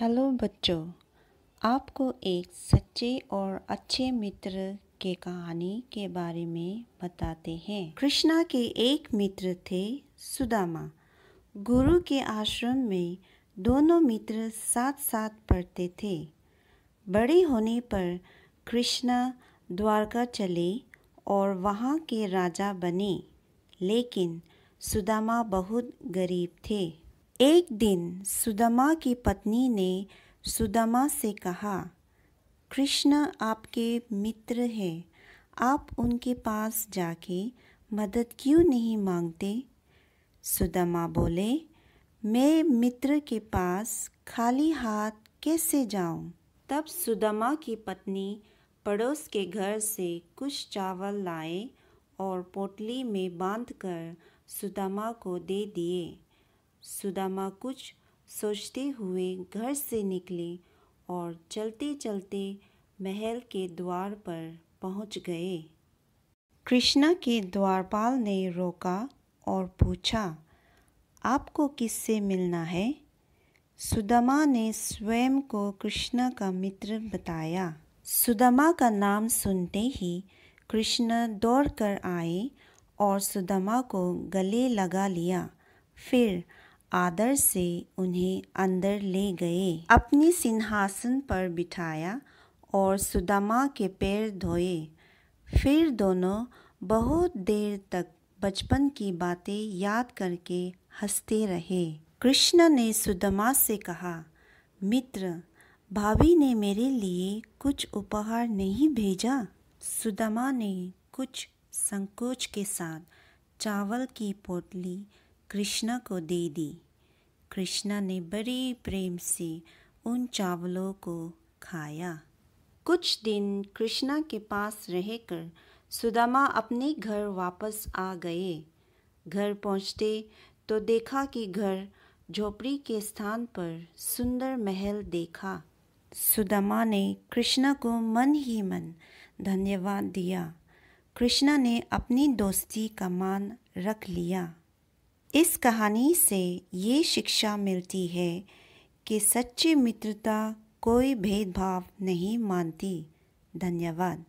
Hello बच्चों आपको एक सच्चे और अच्छे मित्र के कहानी के बारे में बताते हैं कृष्णा के एक मित्र थे सुदामा गुरु के आश्रम में दोनों मित्र साथ साथ पढ़ते थे बड़े होने पर कृष्णा द्वारका चले और वहाँ के राजा बने लेकिन सुदामा बहुत गरीब थे एक दिन सुदमा की पत्नी ने सुदमा से कहा कृष्ण आपके मित्र हैं आप उनके पास जाके मदद क्यों नहीं मांगते सुदमा बोले मैं मित्र के पास खाली हाथ कैसे जाऊं? तब सुदमा की पत्नी पड़ोस के घर से कुछ चावल लाए और पोटली में बांधकर सुदमा को दे दिए सुदामा कुछ सोचते हुए घर से निकले और चलते चलते महल के द्वार पर पहुंच गए कृष्णा के द्वारपाल ने रोका और पूछा आपको किससे मिलना है सुदामा ने स्वयं को कृष्णा का मित्र बताया सुदामा का नाम सुनते ही कृष्ण दौड़ कर आए और सुदामा को गले लगा लिया फिर आदर से उन्हें अंदर ले गए अपने सिंहासन पर बिठाया और सुदामा के पैर धोए फिर दोनों बहुत देर तक बचपन की बातें याद करके हंसते रहे कृष्ण ने सुदमा से कहा मित्र भाभी ने मेरे लिए कुछ उपहार नहीं भेजा सुदमा ने कुछ संकोच के साथ चावल की पोटली कृष्णा को दे दी कृष्णा ने बड़े प्रेम से उन चावलों को खाया कुछ दिन कृष्णा के पास रहकर सुदामा अपने घर वापस आ गए घर पहुंचते तो देखा कि घर झोपड़ी के स्थान पर सुंदर महल देखा सुदामा ने कृष्णा को मन ही मन धन्यवाद दिया कृष्णा ने अपनी दोस्ती का मान रख लिया इस कहानी से ये शिक्षा मिलती है कि सच्ची मित्रता कोई भेदभाव नहीं मानती धन्यवाद